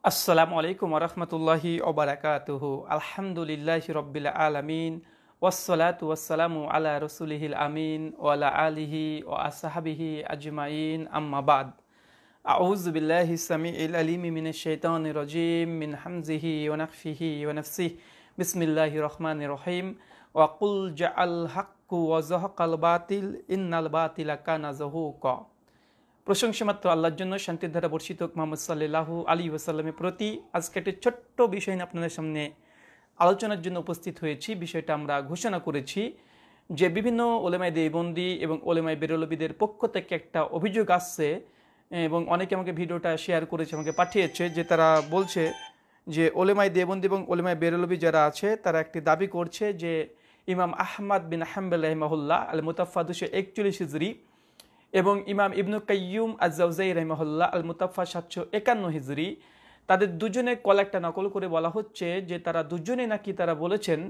ورحمة الله وبركاته الحمد لله رب العالمين والصلاة والسلام على رسوله الأمين وعلى آله وأصحابه أجمعين أما بعد أعوذ بالله السميع العليم من الشيطان الرجيم من حمزه ونفخه ونفسه بسم الله الرحمن الرحيم وقل جعل الحق وزهق الباطل إن الباطل كان زهوقا প্রশংসামাত্র আল্লাহর জন্য শান্তির ধারা বর্ষিত মোহাম্মদ সাল্লাহ আলী ওসাল্লামের প্রতি আজকে একটি ছোট্ট বিষয় নিয়ে আপনাদের সামনে আলোচনার জন্য উপস্থিত হয়েছি বিষয়টা আমরা ঘোষণা করেছি যে বিভিন্ন ওলেমাই দেবন্দি এবং ওলেমাই বেরলবিদের পক্ষ থেকে একটা অভিযোগ আসছে এবং অনেকে আমাকে ভিডিওটা শেয়ার করেছে আমাকে পাঠিয়েছে যে তারা বলছে যে ওলেমাই দেবন্দি এবং ওলেমায় বেরলবি যারা আছে তারা একটি দাবি করছে যে ইমাম আহমদ বিন আহম্বুল রহমাহুল্লাহ আল মুতাফাদুসে একচল্লিশ হিজরি এবং ইমাম ইবনু কাইয়ুম আজাউজাই রহমহল্লা আল মুতাফা সাতশো একান্ন হিজরি তাদের দুজনে কল একটা নকল করে বলা হচ্ছে যে তারা দুজনে নাকি তারা বলেছেন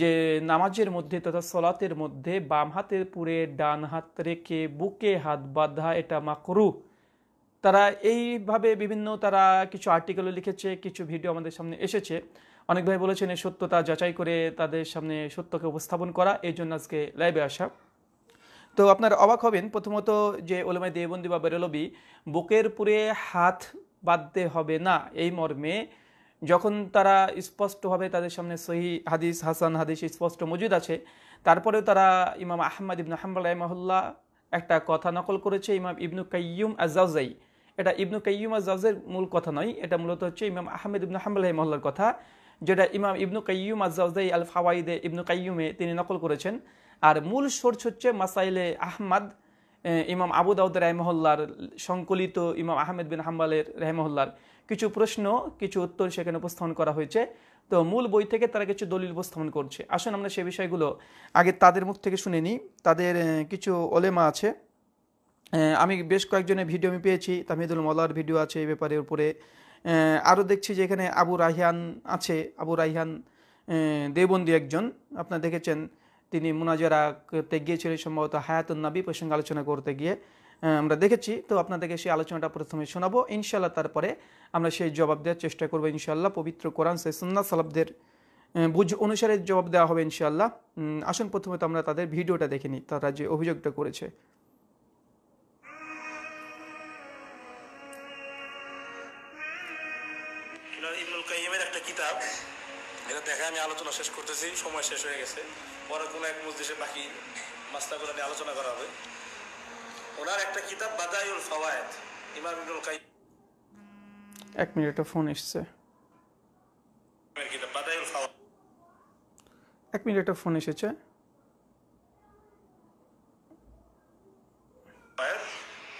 যে নামাজের মধ্যে তথা সলাতের মধ্যে বাম হাতের পুরে ডান হাত রেখে বুকে হাত বাঁধা এটা মাকরু তারা এইভাবে বিভিন্ন তারা কিছু আর্টিকেলও লিখেছে কিছু ভিডিও আমাদের সামনে এসেছে অনেক ভাই বলেছেন এই সত্যতা যাচাই করে তাদের সামনে সত্যকে উপস্থাপন করা এই জন্য আজকে লাইভে আসা তো আপনার অবাক হবেন প্রথমত যে ওলামায় দেবন্দি বা বেরলবি বুকের পুরে হাত বাঁধতে হবে না এই মর্মে যখন তারা স্পষ্টভাবে তাদের সামনে সহি হাদিস হাসান হাদিস স্পষ্ট মজুদ আছে তারপরেও তারা ইমাম আহমদ ইবনু হাম্বাল রহমাহুল্লাহ একটা কথা নকল করেছে ইমাম ইবনু কাইয়ুম আজাউজাই এটা ইবনু কাইয়ুম আজাউজের মূল কথা নয় এটা মূলত হচ্ছে ইমাম আহমেদ ইবনু হাম্বাল কথা যেটা ইমাম ইবনু কাইয়ুম আজাউজাই আল ফাওয়াইদে ইবনু কাইয়ুমে তিনি নকল করেছেন আর মূল সোর্স হচ্ছে মাসাইলে আহমাদ ইমাম আবু রহমহল্লার সংকলিত ইমাম আহমেদ বিন হাম্বালের রহমহল্লার কিছু প্রশ্ন কিছু উত্তর সেখানে উপস্থাপন করা হয়েছে তো মূল বই থেকে তারা কিছু দলিল উপস্থাপন করছে আসুন আমরা সে বিষয়গুলো আগে তাদের মুখ থেকে শুনে নিই তাদের কিছু ওলেমা আছে আমি বেশ কয়েকজনের ভিডিও আমি পেয়েছি তামিদুল মলার ভিডিও আছে এই ব্যাপারের উপরে আরও দেখছি যে এখানে আবু রাহিয়ান আছে আবু রাহিয়ান দেবন্দী একজন আপনারা দেখেছেন তিনি করতে গিয়েছিলেন সম্ভবত হায়াতুল নবী প্রসঙ্গে আলোচনা করতে গিয়ে আমরা দেখেছি তো আপনাদেরকে সেই আলোচনাটা প্রথমে শোনাবো ইনশাল্লাহ তারপরে আমরা সেই জবাব দেওয়ার চেষ্টা করবো ইনশাল্লাহ পবিত্র কোরআন সে সুন্না সালাবদের বুঝ অনুসারে জবাব দেওয়া হবে ইনশাল্লাহ আসুন প্রথমে তো আমরা তাদের ভিডিওটা দেখে নিই তারা যে অভিযোগটা করেছে একটা কিতাব এটা দেখে আমি আলোচনা শেষ করতেছি সময় শেষ হয়ে গেছে পরে কোনো এক মজলিসে বাকি মাস্তাগুলো নিয়ে আলোচনা করা হবে ওনার একটা কিতাব বাদায়ুল ফওয়ায়েদ ইমাম ইবনুল কাই এক মিনিট ফোন এসেছে এক একটা ফোন এসেছে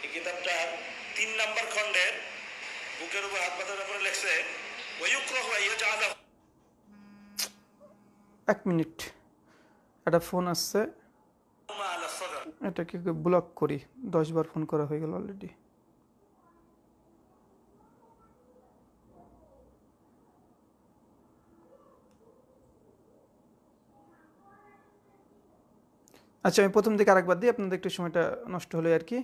এই তিন নাম্বার বুকের উপর হাত এক মিনিট একটা ফোন আসছে এটাকে ব্লক করি দশবার ফোন করা হয়ে গেল অলরেডি আচ্ছা আমি প্রথম দিকে আরেকবার দিই আপনাদের একটু সময়টা নষ্ট হলো আর কি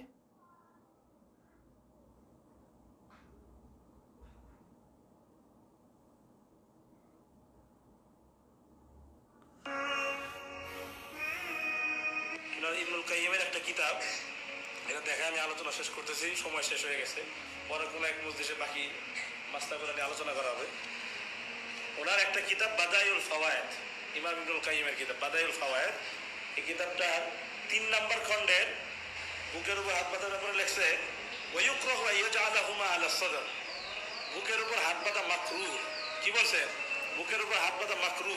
ফাওয়ায়েদ ইমাম ইবনুল কাইমের কিতাব বাদাইল ফাওয়ায়েদ এই কিতাবটার তিন নম্বর খণ্ডের বুকের উপর হাত পাতার ব্যাপারে লেখছে ওয়ুক্রহ ইয়াজাদা হুমা আলা সদর বুকের উপর হাত পাতা মাকরু কি বলছেন বুকের উপর হাত পাতা মাকরু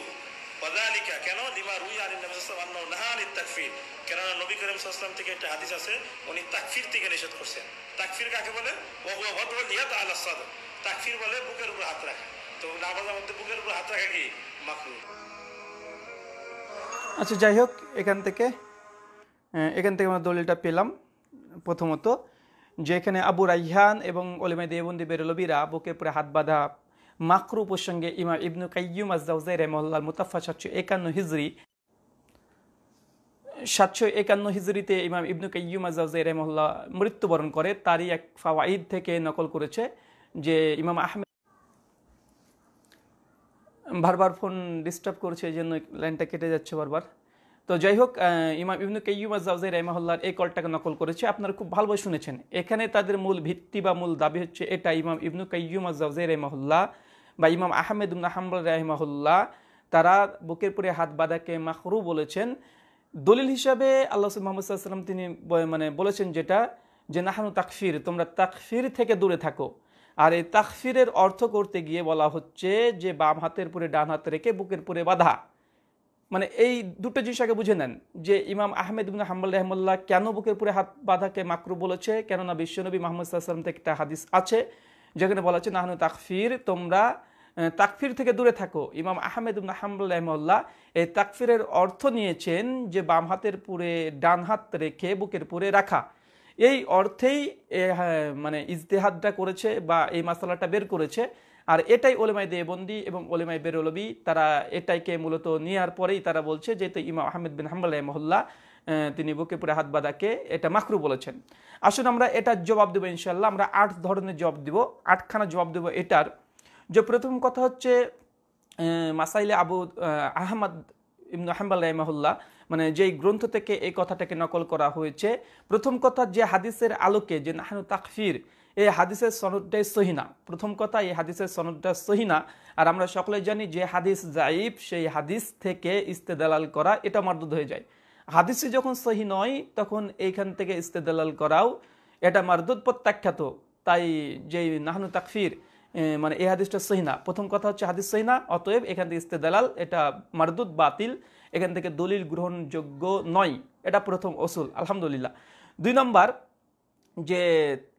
পদালিকা কেন লিমা রুই আলী নবীলাম নাহান তাকফির কেননা নবী করিম সাল্লাম থেকে একটা হাদিস আছে উনি তাকফির থেকে নিষেধ করছেন তাকফির কাকে বলে ভদ্র নিহত আল্লাহ সদর তাকফির বলে বুকের উপর হাত রাখা তো নামাজের মধ্যে বুকের উপর হাত রাখা কি আচ্ছা যাই হোক এখান থেকে এখান থেকে আমরা দলিলটা পেলাম প্রথমত যে এখানে আবু রাইহান এবং অলিমাই দেবন্দি বেরলবিরা বুকে পুরে হাত বাঁধা মাকরু প্রসঙ্গে ইমা ইবনু কাইম আজদাউজাই রেমহল্লাল মুতাফা সাতশো একান্ন হিজড়ি সাতশো একান্ন হিজড়িতে ইমাম ইবনু কাইম আজদাউজাই রেমহল্লা মৃত্যুবরণ করে তারই এক ফাওয়াইদ থেকে নকল করেছে যে ইমাম আহমেদ বারবার ফোন ডিস্টার্ব করছে এই জন্য লাইনটা কেটে যাচ্ছে বারবার তো যাই হোক ইমাম ইবনু কেইমা জাউজাই রাইমাহুল্লার এই কলটাকে নকল করেছে আপনারা খুব ভালোভাবে শুনেছেন এখানে তাদের মূল ভিত্তি বা মূল দাবি হচ্ছে এটা ইমাম ইবনু কাইয়ুমা জাউজাই রাইমাহুল্লাহ বা ইমাম আহমেদ উল্লাহ হাম্বুল রাহিমাহুল্লাহ তারা বুকের পরে হাত বাঁধাকে মাখরু বলেছেন দলিল হিসাবে আল্লাহ মোহাম্মদ সাল্লাম তিনি মানে বলেছেন যেটা যে নাহানু তাকফির তোমরা তাকফির থেকে দূরে থাকো আর এই তাকফিরের অর্থ করতে গিয়ে বলা হচ্ছে যে বাম হাতের পরে ডান হাত রেখে বুকের পরে বাধা মানে এই দুটো জিনিস আগে বুঝে নেন যে ইমাম আহমেদ ইবিন হাম্বাল রহমুল্লাহ কেন বুকের পরে হাত বাধাকে মাকরু বলেছে কেননা বিশ্বনবী মাহমুদ সাল্লাম থেকে একটা হাদিস আছে যেখানে বলা হচ্ছে নাহানু তাকফির তোমরা তাকফির থেকে দূরে থাকো ইমাম আহমেদ ইবিন হাম্বাল রহমুল্লাহ এই তাকফিরের অর্থ নিয়েছেন যে বাম হাতের পুরে ডান হাত রেখে বুকের পরে রাখা এই অর্থেই মানে ইজতেহাদটা করেছে বা এই মাসালাটা বের করেছে আর এটাই ওলেমাই দেবন্দি এবং ওলেমাই বেরোলবি তারা এটাইকে মূলত নেওয়ার পরেই তারা বলছে যে তো ইমা আহমেদ বিন হাম্বাল মহল্লা তিনি বুকে পুরে হাত বাদাকে এটা মাকরু বলেছেন আসুন আমরা এটার জবাব দেবো ইনশাল্লাহ আমরা আট ধরনের জবাব দেব আটখানা জবাব দেব এটার যে প্রথম কথা হচ্ছে মাসাইলে আবু আহমদ ইমন হাম্বাল মহল্লা মানে যেই গ্রন্থ থেকে এই কথাটাকে নকল করা হয়েছে প্রথম কথা যে হাদিসের আলোকে যে নাহানু তাকফির এই হাদিসের সনদটাই সহিনা প্রথম কথা এই হাদিসের সনদটা সহিনা আর আমরা সকলে জানি যে হাদিস জাইব সেই হাদিস থেকে ইস্তেদালাল করা এটা মারদুদ হয়ে যায় হাদিসে যখন সহি নয় তখন এইখান থেকে ইস্তেদালাল করাও এটা মারদুদ প্রত্যাখ্যাত তাই যে নাহানু তাকফির মানে এই হাদিসটা সহিনা প্রথম কথা হচ্ছে হাদিস সহিনা অতএব এখান থেকে ইস্তেদালাল এটা মারদুদ বাতিল এখান থেকে দলিল গ্রহণযোগ্য নয় এটা প্রথম অসুল আলহামদুলিল্লাহ দুই নম্বর যে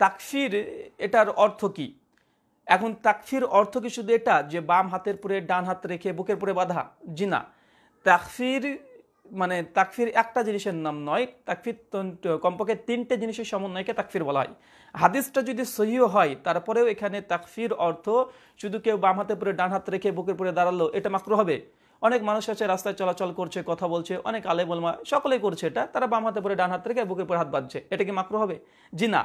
তাকসির এটার অর্থ কি এখন তাকসির অর্থ কি শুধু এটা যে বাম হাতের পরে ডান হাত রেখে বুকের পরে বাধা জিনা তাকসির মানে তাকফির একটা জিনিসের নাম নয় তাকফির কমপক্ষে তিনটে জিনিসের সমন্বয়কে তাকফির বলা হয় হাদিসটা যদি সহিও হয় তারপরেও এখানে তাকফির অর্থ শুধু কেউ বাম হাতে পরে ডান হাত রেখে বুকের পরে দাঁড়ালো এটা মাত্র হবে অনেক মানুষ আছে রাস্তায় চলাচল করছে কথা বলছে অনেক আলে বলমা সকলেই করছে এটা তারা বাম হাতে পরে ডান হাত থেকে বুকে পরে হাত বাঁধছে এটা কি মাকর হবে জি না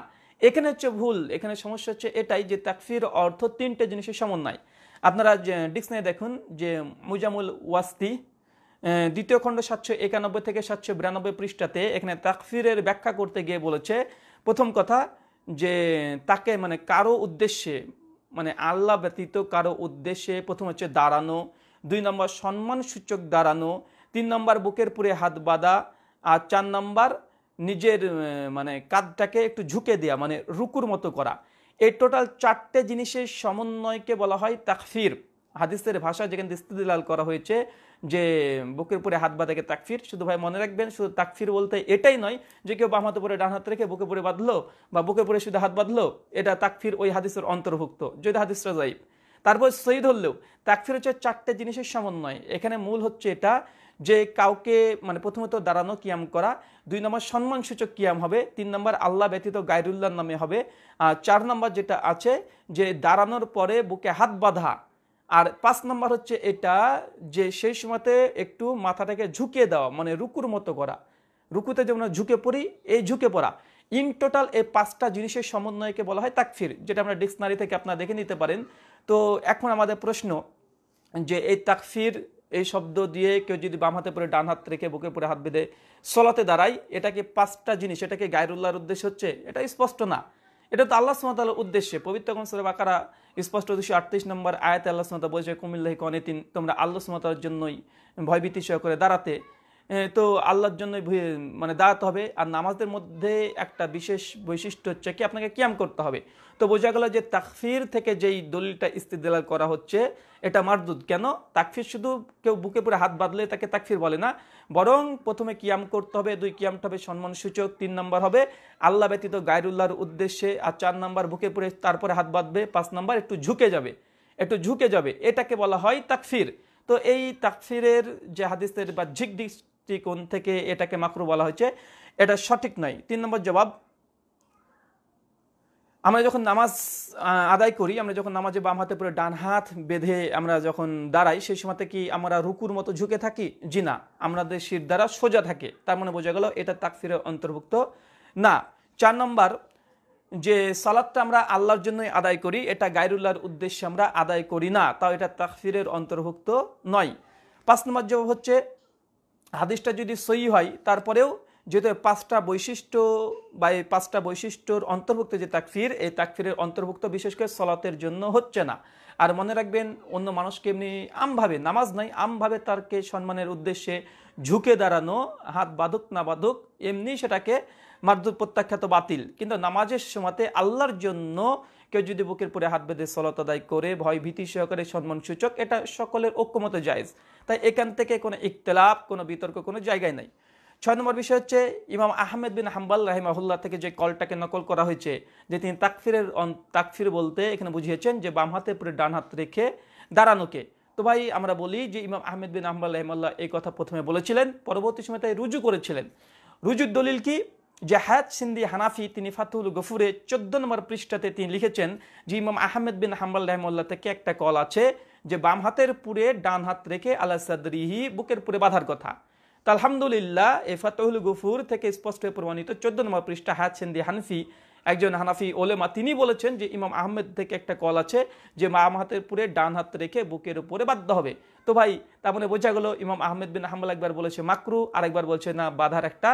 এখানে হচ্ছে ভুল এখানে সমস্যা হচ্ছে এটাই যে তাকফির অর্থ তিনটে জিনিসের সমন্বয় আপনারা ডিকশনারি দেখুন যে মুজামুল ওয়াস্তি দ্বিতীয় খণ্ড সাতশো একানব্বই থেকে সাতশো বিরানব্বই পৃষ্ঠাতে এখানে তাকফিরের ব্যাখ্যা করতে গিয়ে বলেছে প্রথম কথা যে তাকে মানে কারো উদ্দেশ্যে মানে আল্লাহ ব্যতীত কারো উদ্দেশ্যে প্রথম হচ্ছে দাঁড়ানো দুই নম্বর সূচক দাঁড়ানো তিন নম্বর বুকের পুরে হাত বাঁধা আর চার নম্বর নিজের মানে কাঁধটাকে একটু ঝুঁকে দেওয়া মানে রুকুর মতো করা এই টোটাল চারটে জিনিসের সমন্বয়কে বলা হয় তাকফির হাদিসের ভাষা যেখানে ইস্তিদলাল করা হয়েছে যে বুকের পরে হাত বাঁধাকে তাকফির শুধু ভাই মনে রাখবেন শুধু তাকফির বলতে এটাই নয় যে কেউ বাম হাতে পরে ডান হাত রেখে বুকে পরে বাঁধলো বা বুকে পরে শুধু হাত বাঁধলো এটা তাকফির ওই হাদিসের অন্তর্ভুক্ত যদি হাদিসটা যাই তারপর সহি ধরলেও তাকফির হচ্ছে চারটে জিনিসের সমন্বয় এখানে মূল হচ্ছে এটা যে কাউকে মানে প্রথমত দাঁড়ানো কিয়াম করা দুই নম্বর সম্মানসূচক কিয়াম হবে তিন নম্বর আল্লাহ ব্যতীত গায়রুল্লাহর নামে হবে আর চার নম্বর যেটা আছে যে দাঁড়ানোর পরে বুকে হাত বাঁধা আর পাঁচ নম্বর হচ্ছে এটা যে সেই সময়তে একটু মাথাটাকে ঝুঁকিয়ে দেওয়া মানে রুকুর মতো করা রুকুতে যেমন ঝুঁকে পড়ি এই ঝুঁকে পড়া ইন টোটাল এই পাঁচটা জিনিসের সমন্বয়কে বলা হয় তাকফির যেটা আমরা ডিকশনারি থেকে আপনারা দেখে নিতে পারেন তো এখন আমাদের প্রশ্ন যে এই তাকফির এই শব্দ দিয়ে কেউ যদি বাম হাতে পরে ডান হাত রেখে বুকে পরে হাত বেঁধে সলাতে দাঁড়ায় এটাকে পাঁচটা জিনিস এটাকে গায়রুল্লাহর উদ্দেশ্য হচ্ছে এটা স্পষ্ট না এটা তো আল্লাহ সুমতাল উদ্দেশ্যে পবিত্র কনসলের আকারা স্পষ্ট দুশো আটত্রিশ নম্বর আয়াত আল্লাহ সুমতা বলছে কুমিল্লাহ কনেতিন তোমরা আল্লাহ সুমতার জন্যই ভয়ভীতি সহ করে দাঁড়াতে তো আল্লাহর জন্য মানে দাঁড়াতে হবে আর নামাজের মধ্যে একটা বিশেষ বৈশিষ্ট্য হচ্ছে কি আপনাকে ক্যাম করতে হবে তো বোঝা গেল যে তাকফির থেকে যেই দলিলটা ইস্তিদলাল করা হচ্ছে এটা মারদুদ কেন তাকফির শুধু কেউ বুকে পুরো হাত বাঁধলে তাকে তাকফির বলে না বরং প্রথমে কিয়াম করতে হবে দুই কিয়ামটা হবে সম্মানসূচক তিন নম্বর হবে আল্লাহ ব্যতীত গায়রুল্লাহর উদ্দেশ্যে আর চার নম্বর বুকে পুরে তারপরে হাত বাঁধবে পাঁচ নম্বর একটু ঝুঁকে যাবে একটু ঝুঁকে যাবে এটাকে বলা হয় তাকফির তো এই তাকফিরের যে হাদিসের বাহ্যিক দিক দৃষ্টিকোণ থেকে এটাকে মাকরু বলা হয়েছে এটা সঠিক নয় তিন নম্বর জবাব আমরা যখন নামাজ আদায় করি আমরা যখন নামাজে বাম হাতে পরে ডান হাত বেঁধে আমরা যখন দাঁড়াই সেই সময়তে কি আমরা রুকুর মতো ঝুঁকে থাকি জি না আমাদের শির দ্বারা সোজা থাকে তার মানে বোঝা গেল এটা তাকফিরের অন্তর্ভুক্ত না চার নম্বর যে সালাদটা আমরা আল্লাহর জন্যই আদায় করি এটা গায়রুল্লাহর উদ্দেশ্যে আমরা আদায় করি না তাও এটা তাকফিরের অন্তর্ভুক্ত নয় পাঁচ নম্বর জবাব হচ্ছে হাদিসটা যদি সই হয় তারপরেও যেহেতু পাঁচটা বৈশিষ্ট্য বা এই পাঁচটা বৈশিষ্ট্যর অন্তর্ভুক্ত যে তাকফির এই তাকফিরের অন্তর্ভুক্ত বিশেষ করে সলাতের জন্য হচ্ছে না আর মনে রাখবেন অন্য মানুষকে এমনি আমভাবে নামাজ নাই আমভাবে তারকে সম্মানের উদ্দেশ্যে ঝুঁকে দাঁড়ানো হাত বাঁধুক না বাঁধুক এমনি সেটাকে মারদুর প্রত্যাখ্যাত বাতিল কিন্তু নামাজের সময়তে আল্লাহর জন্য কেউ যদি বুকের পরে হাত বেঁধে সলত আদায় করে ভয় ভীতি সহকারে সূচক এটা সকলের ঐক্যমতে জায়জ তাই এখান থেকে কোনো ইকতলাপ কোনো বিতর্ক কোনো জায়গায় নাই ছয় নম্বর বিষয় হচ্ছে ইমাম আহমেদ বিন হাম্বাল রাহিমাহুল্লাহ থেকে যে কলটাকে নকল করা হয়েছে যে তিনি তাকফিরের তাকফির বলতে এখানে বুঝিয়েছেন যে বাম হাতে পুরে ডান হাত রেখে দাঁড়ানোকে তো ভাই আমরা বলি যে ইমাম আহমেদ বিন হাম্বাল রহমাল্লাহ এই কথা প্রথমে বলেছিলেন পরবর্তী সময় তাই রুজু করেছিলেন রুজুর দলিল কি যে হায়াত সিন্দি হানাফি তিনি ফাতুল গফুরে চোদ্দ নম্বর পৃষ্ঠাতে তিনি লিখেছেন যে ইমাম আহমেদ বিন হাম্বাল রহমল্লা থেকে একটা কল আছে যে বাম হাতের পুরে ডান হাত রেখে আল্লাহ সাদরিহি বুকের পুরে বাঁধার কথা তো আলহামদুলিল্লাহ এ ফাতহুল গফুর থেকে স্পষ্ট প্রমাণিত চোদ্দ নম্বর পৃষ্ঠা হায়াত সিন্দি হানফি একজন হানাফি ওলেমা তিনি বলেছেন যে ইমাম আহমেদ থেকে একটা কল আছে যে মাম হাতের পুরে ডান হাত রেখে বুকের উপরে বাধ্য হবে তো ভাই তার মানে বোঝা গেল ইমাম আহমেদ বিন হাম্বাল একবার বলেছে মাকরু আরেকবার বলছে না বাধার একটা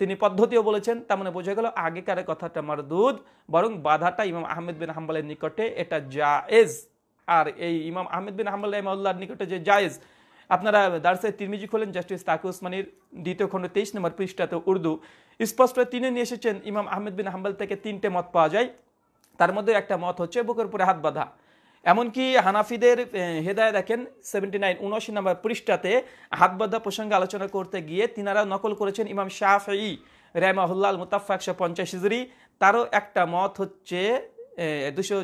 তিনি পদ্ধতিও বলেছেন তার মানে বোঝা গেল আগেকার কথাটা মারদুদ বরং বাধাটা ইমাম আহমেদ বিন হাম্বালের নিকটে এটা জায়েজ আর এই ইমাম আহমেদ বিন হাম্বাল নিকটে যে জায়েজ আপনারা দার্সে তিরমিজি খোলেন জাস্টিস তাকে উসমানির দ্বিতীয় খণ্ড তেইশ নম্বর পৃষ্ঠাতে উর্দু স্পষ্ট তিনি নিয়ে এসেছেন ইমাম আহমেদ বিন হাম্বাল থেকে তিনটে মত পাওয়া যায় তার মধ্যে একটা মত হচ্ছে বুকের উপরে হাত বাঁধা এমনকি হানাফিদের হেদায় দেখেন সেভেন্টি নাইন উনআশি নম্বর পৃষ্ঠাতে হাতবদ্ধা প্রসঙ্গে আলোচনা করতে গিয়ে তিনারা নকল করেছেন ইমাম শাহি রেমাহুল্লাহ মুতাফা একশো পঞ্চাশ হিজরি তারও একটা মত হচ্ছে দুশো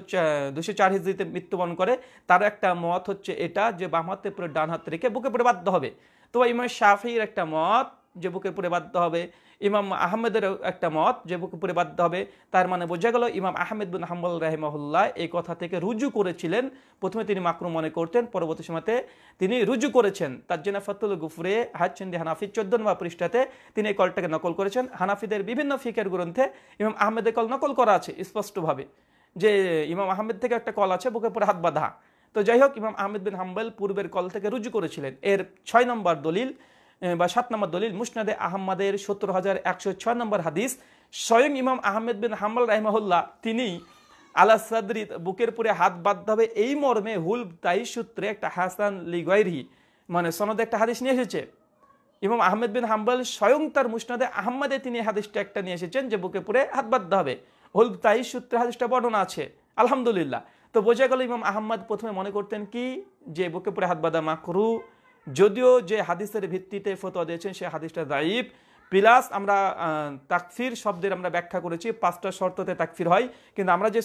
দুশো চার হিজড়িতে মৃত্যুবরণ করে তারও একটা মত হচ্ছে এটা যে বাম হাতে পুরো ডান হাত রেখে বুকে পড়ে বাধ্য হবে তো ইমাম শাফির একটা মত যে বুকে পড়ে বাধ্য হবে ইমাম আহমেদের একটা মত যে উপরে বাধ্য হবে তার মানে বোঝা গেল ইমাম আহমেদ বিন হাম্বল রাহেমহল্লা এই কথা থেকে রুজু করেছিলেন প্রথমে তিনি মাকরু মনে করতেন পরবর্তী সময়তে তিনি রুজু করেছেন তার জন্য ফতুল গুফরে হাজচন্দি হানাফি চোদ্দ নম্বর পৃষ্ঠাতে তিনি এই কলটাকে নকল করেছেন হানাফিদের বিভিন্ন ফিকের গ্রন্থে ইমাম আহমেদের কল নকল করা আছে স্পষ্টভাবে যে ইমাম আহমেদ থেকে একটা কল আছে বুকে পরে হাত বাঁধা তো যাই হোক ইমাম আহমেদ বিন হাম্বল পূর্বের কল থেকে রুজু করেছিলেন এর ছয় নম্বর দলিল বা সাত নম্বর দলিল মুসনাদে আহম্মদের সত্তর হাজার একশো ছয় নম্বর হাদিস স্বয়ং ইমাম আহমেদ বিন হাম্মাল রাহিমাহুল্লাহ তিনি আলা সাদরি বুকের পরে হাত বাধ্য হবে এই মর্মে হুল তাই সূত্রে একটা হাসান লিগয়রি মানে সনদে একটা হাদিস নিয়ে এসেছে ইমাম আহমেদ বিন হাম্বাল স্বয়ং তার মুসনাদে আহম্মদে তিনি হাদিসটা একটা নিয়ে এসেছেন যে বুকে পরে হাত বাধ্য হবে হুল তাই সূত্রে হাদিসটা বর্ণনা আছে আলহামদুলিল্লাহ তো বোঝা গেল ইমাম আহম্মদ প্রথমে মনে করতেন কি যে বুকে পরে হাত বাঁধা মাকরু যদিও যে হাদিসের ভিত্তিতে ফতোয়া দিয়েছেন সে হাদিসটা দায়ীব প্লাস আমরা তাকফির শব্দের আমরা ব্যাখ্যা করেছি পাঁচটা শর্ততে তাকফির হয় কিন্তু আমরা যে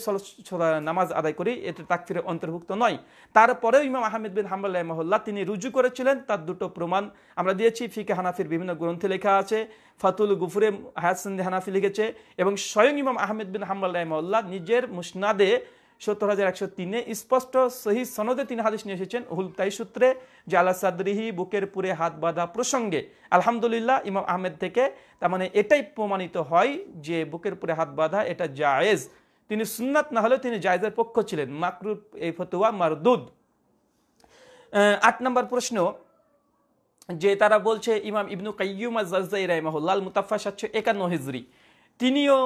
নামাজ আদায় করি এটা তাকফিরে অন্তর্ভুক্ত নয় তারপরেও ইমাম আহমেদ বিন হাম্বাল মহল্লা তিনি রুজু করেছিলেন তার দুটো প্রমাণ আমরা দিয়েছি ফিকে হানাফির বিভিন্ন গ্রন্থে লেখা আছে ফাতুল গুফুরে হায়াসন্দি হানাফি লিখেছে এবং স্বয়ং ইমাম আহমেদ বিন হাম্বাল মহল্লা নিজের মুসনাদে সত্তর হাজার একশো তিনে স্পষ্ট সহি সনদে তিনি হাদিস নিয়ে এসেছেন হুলতাই সূত্রে যে আল্লাহ সাদরিহি বুকের পুরে হাত বাঁধা প্রসঙ্গে আলহামদুলিল্লাহ ইমাম আহমেদ থেকে তার মানে এটাই প্রমাণিত হয় যে বুকের পুরে হাত বাঁধা এটা জায়েজ তিনি সুন্নাত না হলেও তিনি জায়েজের পক্ষ ছিলেন মাকরু এই ফতুয়া মারদুদ আট নম্বর প্রশ্ন যে তারা বলছে ইমাম ইবনু কাইম আজাই রাইমাহুল্লাল মুতাফা সাতশো একান্ন হিজরি তিনিও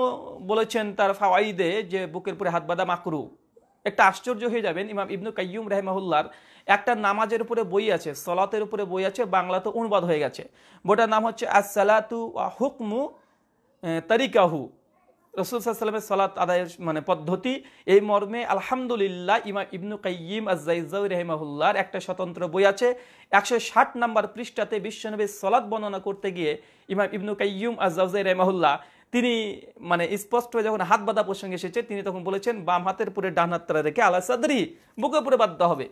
বলেছেন তার ফাওয়াইদে যে বুকের পরে হাত বাঁধা মাকরু একটা আশ্চর্য হয়ে যাবেন ইমাম ইবনু কাইয়ুম রাহেমাহুল্লার একটা নামাজের উপরে বই আছে সলাতের উপরে বই আছে বাংলাতে অনুবাদ হয়ে গেছে বইটার নাম হচ্ছে আজ সালাতু হুকমু তারিকাহু রসুল সাল্লামের সলাত আদায়ের মানে পদ্ধতি এই মর্মে আলহামদুলিল্লাহ ইমাম ইবনু কাইম আজাইজাউ রহমাহুল্লার একটা স্বতন্ত্র বই আছে একশো ষাট নম্বর পৃষ্ঠাতে বিশ্বনবীর সলাৎ বর্ণনা করতে গিয়ে ইমাম ইবনু কাইম আজাউজাই রহমাহুল্লাহ তিনি মানে স্পষ্ট হয়ে যখন হাত বাঁধা প্রসঙ্গে এসেছে তিনি তখন বলেছেন বাম হাতের পরে ডান হাতটা রেখে আলা সাদরি বুকে পরে বাধ্য হবে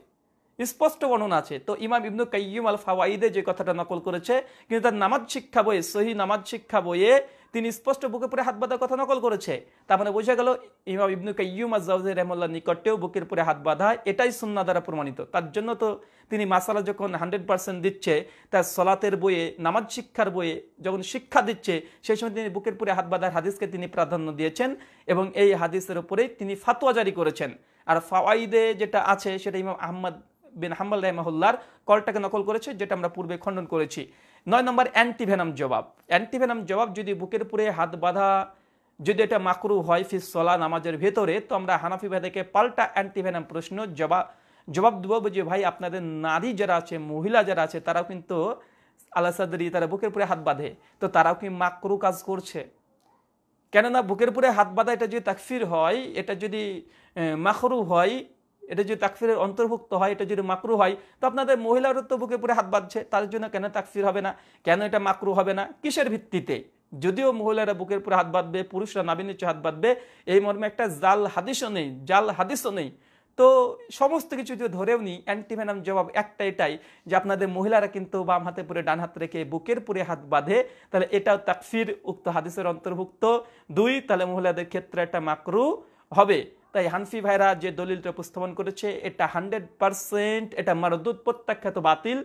স্পষ্ট বর্ণনা আছে তো ইমাম ইবনু কাইম আল ফাওয়াইদে যে কথাটা নকল করেছে কিন্তু তার নামাজ শিক্ষা বইয়ে সহি নামাজ শিক্ষা বইয়ে তিনি স্পষ্ট বুকে পুরে হাত বাঁধার কথা নকল করেছে তার মানে বোঝা গেল ইমাম ইবনু কাইম আজাউদ্দিন রহমুল্লাহ নিকটেও বুকের পুরে হাত বাঁধা এটাই সুন্না দ্বারা প্রমাণিত তার জন্য তো তিনি মাসালা যখন হান্ড্রেড পার্সেন্ট দিচ্ছে তার সলাতের বইয়ে নামাজ শিক্ষার বইয়ে যখন শিক্ষা দিচ্ছে সেই সময় তিনি বুকের পুরে হাত বাঁধার হাদিসকে তিনি প্রাধান্য দিয়েছেন এবং এই হাদিসের উপরেই তিনি ফাতোয়া জারি করেছেন আর ফাওয়াইদে যেটা আছে সেটা ইমাম আহমদ বিন হাম্মাল রহমাহুল্লার কলটাকে নকল করেছে যেটা আমরা পূর্বে খণ্ডন করেছি নয় নম্বর অ্যান্টিভেনাম জবাব অ্যান্টিভেনাম জবাব যদি বুকের উপরে হাত বাঁধা যদি এটা মাকরু হয় ফিস সলা নামাজের ভেতরে তো আমরা হানাফি ভাই থেকে পাল্টা অ্যান্টিভেনাম প্রশ্ন জবাব জবাব দেবো যে ভাই আপনাদের নারী যারা আছে মহিলা যারা আছে তারাও কিন্তু আল্লাহ সাদি তারা বুকের উপরে হাত বাঁধে তো তারাও কি মাকরু কাজ করছে কেননা বুকের উপরে হাত বাঁধা এটা যদি তাকফির হয় এটা যদি মাখরু হয় এটা যদি তাকফিরের অন্তর্ভুক্ত হয় এটা যদি মাকরু হয় তো আপনাদের মহিলারও তো বুকে পুরো হাত বাঁধছে তার জন্য কেন তাকফির হবে না কেন এটা মাকরু হবে না কিসের ভিত্তিতে যদিও মহিলারা বুকের পুরো হাত বাঁধবে পুরুষরা নাবির নিচে হাত বাঁধবে এই মর্মে একটা জাল হাদিসও নেই জাল হাদিসও নেই তো সমস্ত কিছু যদি ধরেও নিই অ্যান্টিভেনাম জবাব একটা এটাই যে আপনাদের মহিলারা কিন্তু বাম হাতে পুরে ডান হাত রেখে বুকের পুরে হাত বাঁধে তাহলে এটাও তাকফির উক্ত হাদিসের অন্তর্ভুক্ত দুই তাহলে মহিলাদের ক্ষেত্রে একটা মাকরু হবে তাই হানফি ভাইরা যে দলিলটা উপস্থাপন করেছে এটা হান্ড্রেড পারসেন্ট এটা মারদুত প্রত্যাখ্যাত বাতিল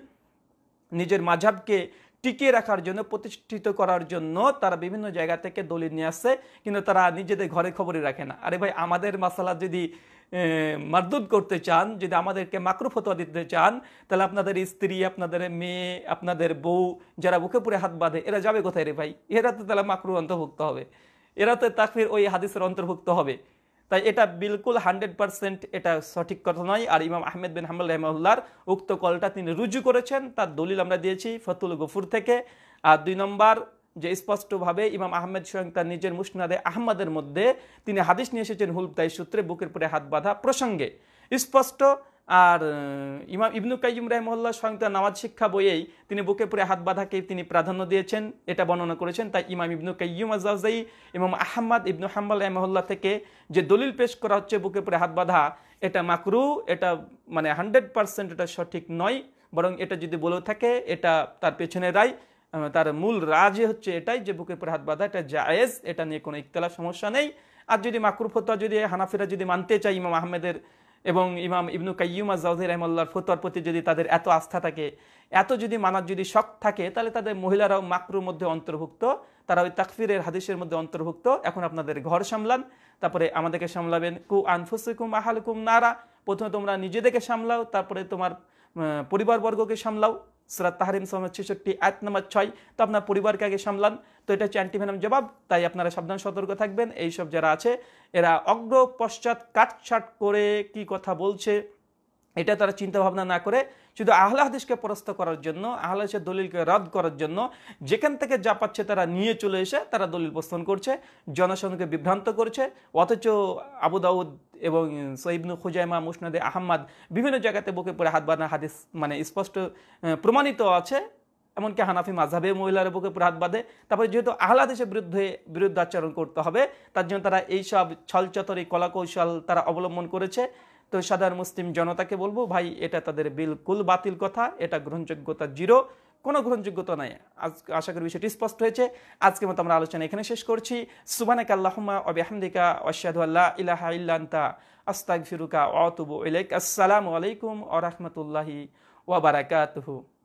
নিজের মাঝাবকে টিকিয়ে রাখার জন্য প্রতিষ্ঠিত করার জন্য তারা বিভিন্ন জায়গা থেকে দলিল নিয়ে আসে কিন্তু তারা নিজেদের ঘরে খবরই রাখে না আরে ভাই আমাদের মশালা যদি মারদুদ করতে চান যদি আমাদেরকে মাকরু ফতোয়া দিতে চান তাহলে আপনাদের স্ত্রী আপনাদের মেয়ে আপনাদের বউ যারা বুকে পুরে হাত বাঁধে এরা যাবে কোথায় রে ভাই এরা তো তাহলে মাকরু অন্তর্ভুক্ত হবে এরা তো তাকরির ওই হাদিসের অন্তর্ভুক্ত হবে তাই এটা বিলকুল হান্ড্রেড পার্সেন্ট এটা সঠিক কথা নয় আর ইমাম আহমেদ বিন হাম্মাল রহমাউল্লার উক্ত কলটা তিনি রুজু করেছেন তার দলিল আমরা দিয়েছি ফতুল গফুর থেকে আর দুই নম্বর যে স্পষ্টভাবে ইমাম আহমেদ স্বয়ং তার নিজের মুসনাদে আহমদের মধ্যে তিনি হাদিস নিয়ে এসেছেন হুলতাই সূত্রে বুকের পরে হাত বাঁধা প্রসঙ্গে স্পষ্ট আর ইমাম ইবনু কাইম রহমল্লা স্বয়ং তার নামাজ শিক্ষা বইয়েই তিনি বুকে পুরে হাত বাঁধাকে তিনি প্রাধান্য দিয়েছেন এটা বর্ণনা করেছেন তাই ইমাম ইবনু কাইম আজাউজাই ইমাম আহম্মদ ইবনু হাম্বাল রহমল্লা থেকে যে দলিল পেশ করা হচ্ছে বুকে পুরে হাত বাঁধা এটা মাকরু এটা মানে হান্ড্রেড পারসেন্ট এটা সঠিক নয় বরং এটা যদি বলে থাকে এটা তার পেছনে রায় তার মূল রাজে হচ্ছে এটাই যে বুকে পুরে হাত বাঁধা এটা জায়েজ এটা নিয়ে কোনো ইকতলা সমস্যা নেই আর যদি মাকরু ফতোয়া যদি হানাফিরা যদি মানতে চাই ইমাম আহমেদের এবং ইমাম ইবনু কাইমা জাউজির রহমাল্লার ফতোয়ার প্রতি যদি তাদের এত আস্থা থাকে এত যদি মানার যদি শখ থাকে তাহলে তাদের মহিলারাও মাকরুর মধ্যে অন্তর্ভুক্ত তারা ওই তাকফিরের হাদিসের মধ্যে অন্তর্ভুক্ত এখন আপনাদের ঘর সামলান তারপরে আমাদেরকে সামলাবেন কু আনফুসুকুম আহালকুম নারা প্রথমে তোমরা নিজেদেরকে সামলাও তারপরে তোমার পরিবারবর্গকে সামলাও সুরাত তাহারিম সময় ছেষট্টি এক নম্বর ছয় তো আপনার পরিবারকে আগে সামলান তো এটা হচ্ছে অ্যান্টিভেনাম জবাব তাই আপনারা সাবধান সতর্ক থাকবেন এইসব যারা আছে এরা অগ্র পশ্চাৎ কাটছাট করে কি কথা বলছে এটা তারা চিন্তা ভাবনা না করে শুধু আহলে হাদিসকে পরাস্ত করার জন্য আহলে হাদিসের দলিলকে রদ করার জন্য যেখান থেকে যা পাচ্ছে তারা নিয়ে চলে এসে তারা দলিল প্রস্থান করছে জনসাধারণকে বিভ্রান্ত করছে অথচ আবু দাউদ এবং সঈবনু খুজাইমা মুসনাদে আহম্মদ বিভিন্ন জায়গাতে বুকে পড়ে হাত বাঁধা হাদিস মানে স্পষ্ট প্রমাণিত আছে এমনকি হানাফি মাঝাবে মহিলার বুকে পুরো হাত বাঁধে তারপরে যেহেতু আহ্লাদেশের বিরুদ্ধে আচরণ করতে হবে তার জন্য তারা এইসব ছলচতর কলাকৌশল তারা অবলম্বন করেছে তো সাধারণ মুসলিম জনতাকে বলবো ভাই এটা তাদের বিলকুল বাতিল কথা এটা গ্রহণযোগ্যতা জিরো কোনো গ্রহণযোগ্যতা নাই আজ আশা করি বিষয়টি স্পষ্ট হয়েছে আজকের মতো আমরা আলোচনা এখানে শেষ করছি সুবানাক আল্লাহমা আহমদিকা অসাদু আল্লাহ ইলাহা ইল্লান্তা আস্তাক ফিরুকা অতুবু ইলাইক আসসালামু আলাইকুম রহমতুল্লাহি ওয়াবারাকাতহু